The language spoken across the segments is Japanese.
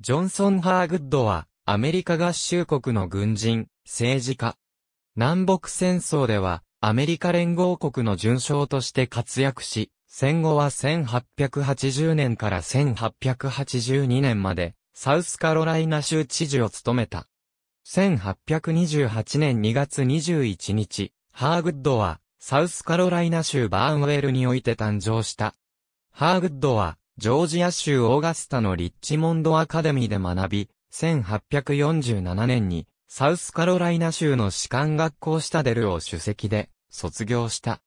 ジョンソン・ハーグッドは、アメリカ合衆国の軍人、政治家。南北戦争では、アメリカ連合国の巡将として活躍し、戦後は1880年から1882年まで、サウスカロライナ州知事を務めた。1828年2月21日、ハーグッドは、サウスカロライナ州バーンウェルにおいて誕生した。ハーグッドは、ジョージア州オーガスタのリッチモンドアカデミーで学び、1847年にサウスカロライナ州の士官学校シタデルを主席で卒業した。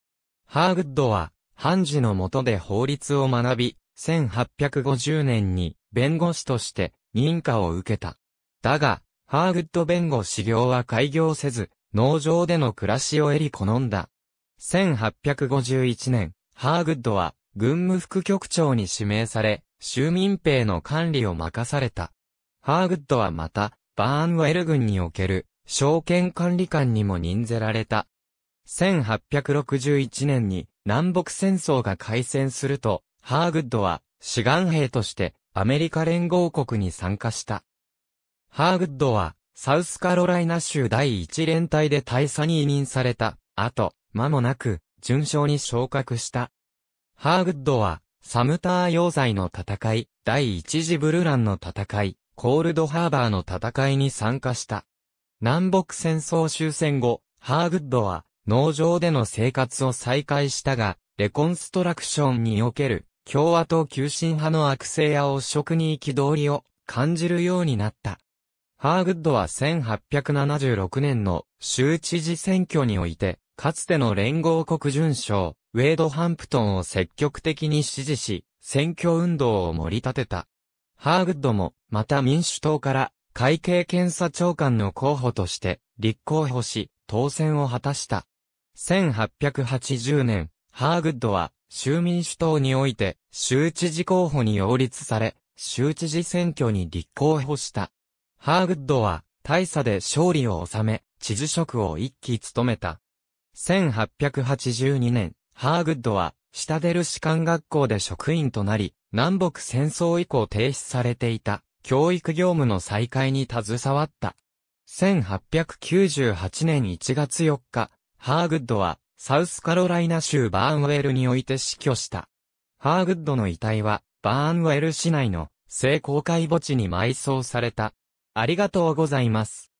ハーグッドは、判事の下で法律を学び、1850年に弁護士として認可を受けた。だが、ハーグッド弁護士業は開業せず、農場での暮らしを得り好んだ。1851年、ハーグッドは軍務副局長に指名され、州民兵の管理を任された。ハーグッドはまた、バーンウェル軍における、証券管理官にも任ぜられた。1861年に南北戦争が開戦すると、ハーグッドは志願兵としてアメリカ連合国に参加した。ハーグッドはサウスカロライナ州第一連隊で大佐に委任された後、間もなく順将に昇格した。ハーグッドは、サムター要塞の戦い、第一次ブルランの戦い、コールドハーバーの戦いに参加した。南北戦争終戦後、ハーグッドは、農場での生活を再開したが、レコンストラクションにおける、共和党急進派の悪性や汚職に憤りを感じるようになった。ハーグッドは1876年の州知事選挙において、かつての連合国準賞、ウェードハンプトンを積極的に支持し、選挙運動を盛り立てた。ハーグッドも、また民主党から、会計検査長官の候補として、立候補し、当選を果たした。1880年、ハーグッドは、州民主党において、州知事候補に擁立され、州知事選挙に立候補した。ハーグッドは、大差で勝利を収め、知事職を一期務めた。1882年、ハーグッドは、下出る士官学校で職員となり、南北戦争以降停止されていた、教育業務の再開に携わった。1898年1月4日、ハーグッドは、サウスカロライナ州バーンウェルにおいて死去した。ハーグッドの遺体は、バーンウェル市内の、聖公会墓地に埋葬された。ありがとうございます。